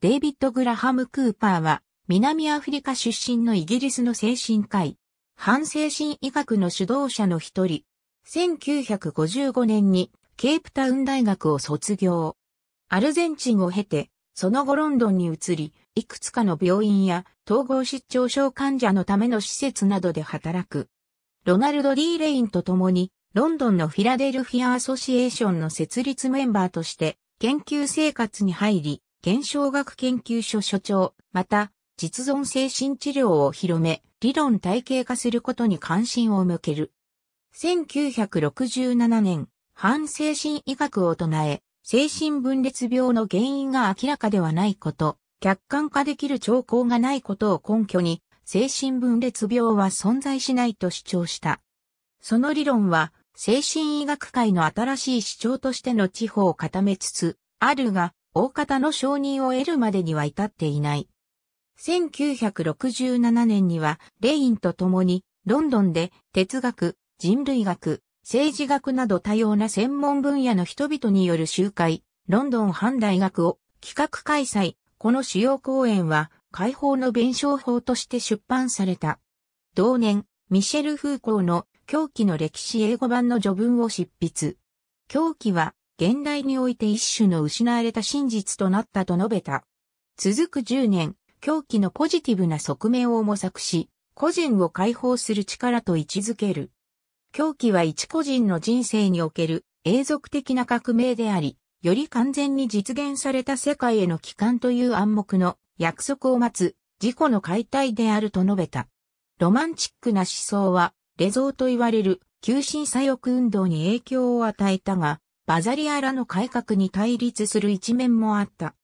デイビッド・グラハム・クーパーは、南アフリカ出身のイギリスの精神科医、反精神医学の主導者の一人。1955年にケープタウン大学を卒業。アルゼンチンを経て、その後ロンドンに移り、いくつかの病院や統合失調症患者のための施設などで働く。ロナルド・リー・レインと共に、ロンドンのフィラデルフィア・アソシエーションの設立メンバーとして、研究生活に入り、現象学研究所所長、また、実存精神治療を広め、理論体系化することに関心を向ける。1967年、反精神医学を唱え、精神分裂病の原因が明らかではないこと、客観化できる兆候がないことを根拠に、精神分裂病は存在しないと主張した。その理論は、精神医学界の新しい主張としての地方を固めつつ、あるが、大方の承認を得るまでには至っていない。1967年には、レインと共に、ロンドンで哲学、人類学、政治学など多様な専門分野の人々による集会、ロンドン反大学を企画開催。この主要講演は、解放の弁証法として出版された。同年、ミシェル・フーコーの狂気の歴史英語版の序文を執筆。狂気は現代において一種の失われた真実となったと述べた。続く10年、狂気のポジティブな側面を模索し、個人を解放する力と位置づける。狂気は一個人の人生における永続的な革命であり、より完全に実現された世界への帰還という暗黙の約束を待つ自己の解体であると述べた。ロマンチックな思想は、レゾーと言われる求心左翼運動に影響を与えたが、バザリアらの改革に対立する一面もあった。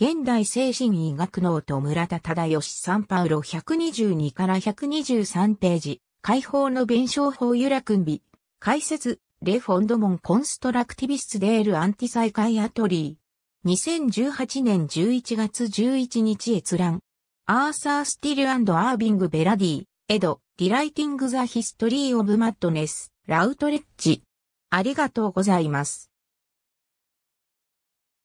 現代精神医学のと村田忠義サンパウロ122から123ページ、解放の弁証法由良君美、解説、レフォンドモンコンストラクティビスデールアンティサイカイアトリー。2018年11月11日閲覧。アーサー・スティルアービング・ベラディ、エド、ディライティング・ザ・ヒストリー・オブ・マッドネス、ラウトレッジ。ありがとうございます。